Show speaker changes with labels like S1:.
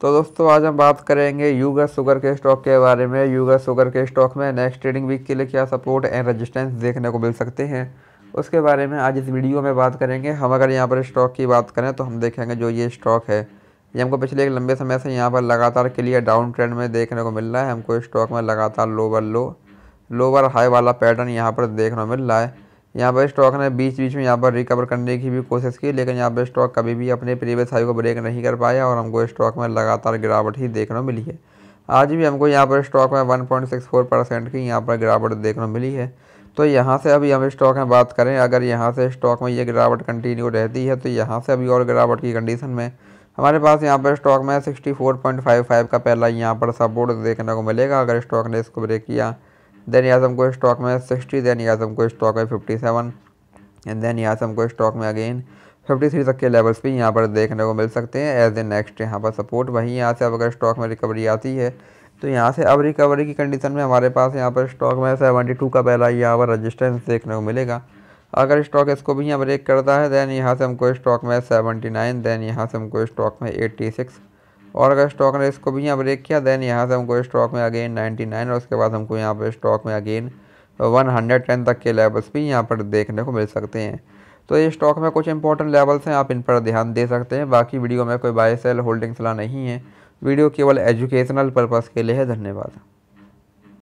S1: तो दोस्तों आज हम बात करेंगे यूगा सुगर के स्टॉक के बारे में यूगा सुगर के स्टॉक में नेक्स्ट ट्रेडिंग वीक के लिए क्या सपोर्ट एंड रेजिस्टेंस देखने को मिल सकते हैं उसके बारे में आज इस वीडियो में बात करेंगे हम अगर यहाँ पर स्टॉक की बात करें तो हम देखेंगे जो ये स्टॉक है ये हमको पिछले एक लंबे समय से यहाँ पर लगातार के लिए डाउन ट्रेंड में देखने को मिल रहा है हमको स्टॉक में लगातार लोवर लो लोवर हाई वाला पैटर्न यहाँ पर देखने को मिल रहा है यहाँ पर स्टॉक ने बीच बीच में यहाँ पर रिकवर करने की भी कोशिश की लेकिन यहाँ पर स्टॉक कभी भी अपने प्रीवियस हाई को ब्रेक नहीं कर पाया और हमको स्टॉक में लगातार गिरावट ही देखने मिली है आज भी हमको यहाँ पर स्टॉक में 1.64 परसेंट की यहाँ पर गिरावट देखने मिली है तो यहाँ से अभी हम स्टॉक में बात करें अगर यहाँ से स्टॉक में ये गिरावट कंटिन्यू रहती है तो यहाँ से अभी और गिरावट की कंडीशन में हमारे पास यहाँ पर स्टॉक में फाइव का पहला यहाँ पर सपोर्ट देखने को मिलेगा अगर स्टॉक ने इसको ब्रेक किया देन यहाँ को हमको स्टॉक में सिक्सटी देन यहाँ को हमको स्टॉक में फिफ्टी सेवन एंड देन यहाँ से हमको स्टॉक में अगेन फिफ्टी थ्री तक के लेवल्स भी यहाँ पर देखने को मिल सकते हैं एज ए नेक्स्ट यहाँ पर सपोर्ट वहीं यहाँ से अब अगर स्टॉक में रिकवरी आती है तो यहाँ से अब रिकवरी की कंडीशन में हमारे पास यहाँ पर स्टॉक में सेवेंटी टू का पहला यहाँ पर रजिस्टेंस देखने को मिलेगा अगर स्टॉक इसको भी यहाँ ब्रेक करता है दैन यहाँ से हमको स्टॉक में सेवेंटी नाइन दैन यहाँ से हमको स्टॉक में एट्टी सिक्स और अगर स्टॉक ने इसको भी यहाँ ब्रेक किया देन यहाँ से हमको स्टॉक में अगेन 99 और उसके बाद हमको यहाँ पर स्टॉक में अगेन 110 तक के लेवल्स भी यहाँ पर देखने को मिल सकते हैं तो ये स्टॉक में कुछ इंपॉर्टेंट लेवल्स हैं आप इन पर ध्यान दे सकते हैं बाकी वीडियो में कोई बाय सेल होल्डिंग सलाह नहीं है वीडियो केवल एजुकेशनल पर्पज़ के लिए है धन्यवाद